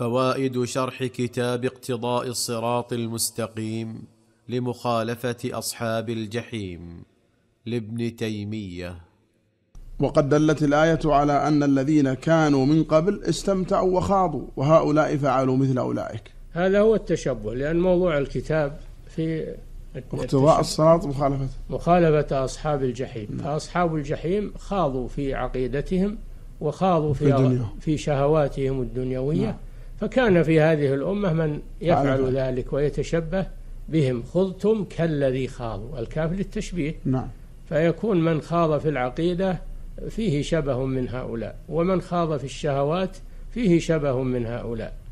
فوائد شرح كتاب اقتضاء الصراط المستقيم لمخالفه اصحاب الجحيم لابن تيميه وقد دلت الايه على ان الذين كانوا من قبل استمتعوا وخاضوا وهؤلاء فعلوا مثل اولئك هذا هو التشبه لان موضوع الكتاب في اقتضاء الصراط مخالفة مخالفة أصحاب الجحيم فأصحاب الجحيم خاضوا في عقيدتهم وخاضوا في, في, في شهواتهم الدنيوية نعم. فكان في هذه الأمة من يفعل ذلك ويتشبه بهم خضتم كالذي خاضوا الكاف للتشبيه نعم فيكون من خاض في العقيدة فيه شبه من هؤلاء ومن خاض في الشهوات فيه شبه من هؤلاء